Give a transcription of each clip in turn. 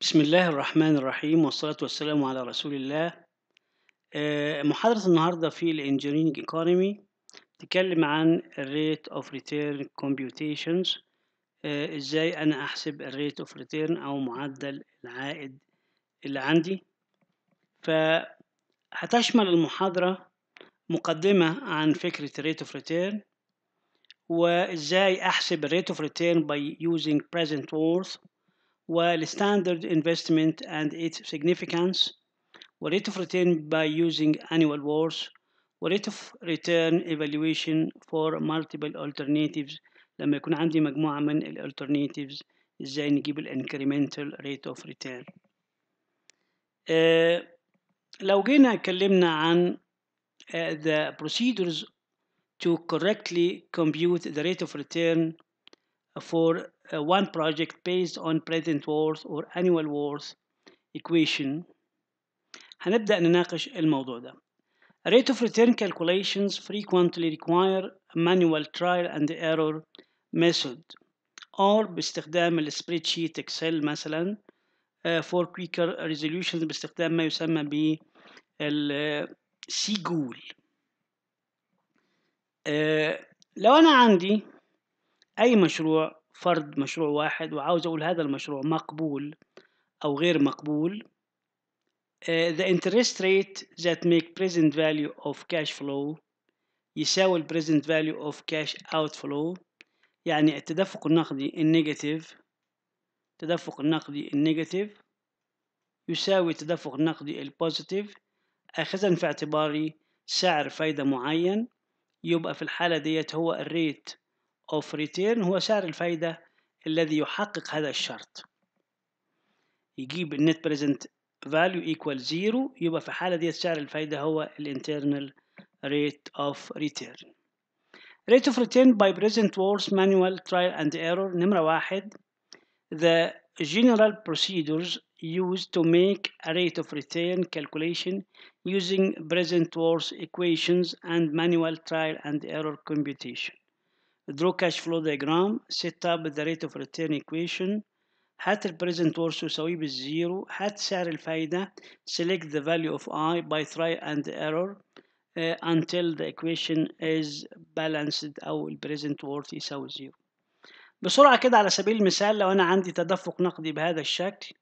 بسم الله الرحمن الرحيم والصلاة والسلام على رسول الله آه، محاضرة النهاردة في Engineering ايكونومي تكلم عن الريت اوف ريتيرن كومبيوتيشنز ازاي انا احسب الريت اوف ريتيرن او معدل العائد اللي عندي فهتشمل المحاضرة مقدمة عن فكرة الريت اوف ريتيرن وازاي احسب الريت اوف ريتيرن by using present worth While standard investment and its significance rate of return by using annual wars rate of return evaluation for multiple alternatives لما يكون عندي مجموعة من alternatives ازاي نجيب ال incremental rate of return لو جينا اتكلمنا عن uh, the procedures to correctly compute the rate of return for uh, one project based on present worth or annual worth equation هنبدأ نناقش الموضوع ده rate of return calculations frequently require a manual trial and error method or باستخدام spreadsheet excel مثلا uh, for quicker resolutions باستخدام ما يسمى ب السيجول uh, لو انا عندي أي مشروع فرد مشروع واحد وعاوز أقول هذا المشروع مقبول أو غير مقبول آه، the interest rate that make present value of cash flow يساوي ال present value of cash outflow يعني التدفق النقدي النيجاتيف التدفق النقدي النيجاتيف يساوي التدفق النقدي البوزيتيف أخذا في اعتباري سعر فايدة معين يبقى في الحالة ديت هو الريت of return هو سعر الفايدة الذي يحقق هذا الشرط يجيب النت present value equal zero يبقى في الحالة دي سعر الفايدة هو ال internal rate of return rate of return by present words manual trial and error نمرة واحد the general procedures used to make a rate of return calculation using present words equations and manual trial and error computation draw cash flow diagram set up the rate of return equation هات present worth يساوي بالزيرو هات سعر الفايدة select the value of i by try and error uh, until the equation is balanced أو present worth يساوي زيرو بسرعة كده على سبيل المثال لو أنا عندي تدفق نقدي بهذا الشكل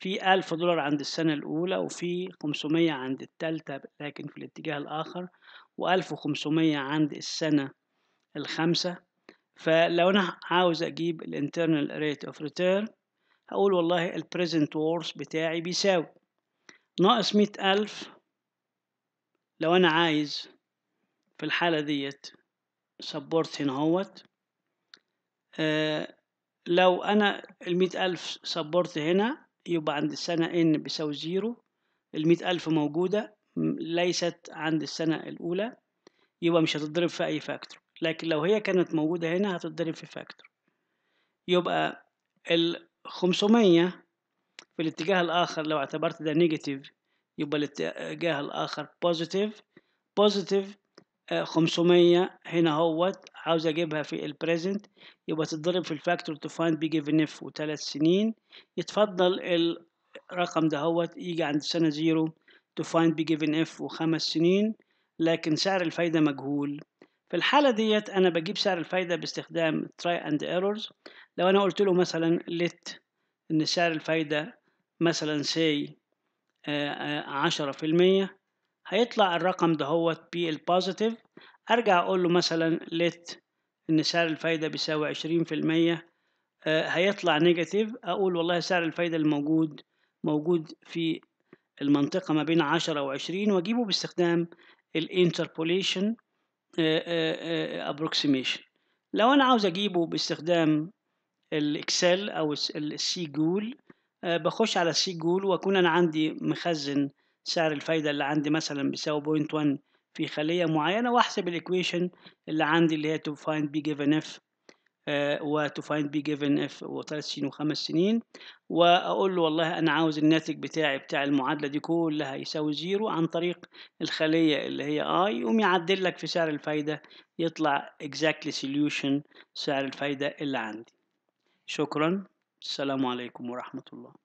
في ألف دولار عند السنة الأولى وفي خمسمية عند التالتة لكن في الاتجاه الآخر وألف وخمسمية عند السنة الخامسة فلو انا عاوز اجيب الانترنال ريت اوف ريتيرن هقول والله البريزنت وورث بتاعي بيساوي ناقص مية ألف لو أنا عايز في الحالة ديت سبورت هنا اهوت آه لو أنا المية ألف سبورت هنا يبقى عند السنة إن بيساوي زيرو المية ألف موجودة ليست عند السنة الأولى يبقى مش هتضرب في أي فاكتور لكن لو هي كانت موجودة هنا هتتضرب في فاكتور يبقى ال 500 في الاتجاه الآخر لو اعتبرت ده نيجاتيف يبقى الاتجاه الآخر بوزيتيف بوزيتيف 500 هنا هوت عاوز اجيبها في البريزنت يبقى تتضرب في الفاكتور تو فايند بي جيفن اف وثلاث سنين يتفضل الرقم ده هوت يجي عند سنة زيرو تو فايند بي جيفن اف وخمس سنين لكن سعر الفايدة مجهول في الحالة ديت أنا بجيب سعر الفايدة باستخدام try and errors لو أنا قلت له مثلا let إن سعر الفايدة مثلا say آه، آه، عشرة في المية هيطلع الرقم ده بي البوزيتيف أرجع أقول له مثلا let إن سعر الفايدة بيساوي عشرين في المية آه، هيطلع نيجاتيف أقول والله سعر الفايدة الموجود موجود في المنطقة ما بين عشرة وعشرين وأجيبه باستخدام الانتربوليشن ابروكسيميشن آه، آه، آه، لو انا عاوز اجيبه باستخدام الاكسل او السي جول بخش على السي جول واكون انا عندي مخزن سعر الفايده اللي عندي مثلا بيساوي 0.1 في خليه معينه واحسب الايكويشن اللي عندي اللي هي تو فايند بي جيفن اف آه، و to find be given وثلاث سنين وخمس سنين واقول له والله انا عاوز الناتج بتاعي بتاع المعادله دي كلها يساوي زيرو عن طريق الخليه اللي هي اي يقوم يعدل لك في سعر الفايده يطلع exactly سوليوشن سعر الفايده اللي عندي شكرا السلام عليكم ورحمه الله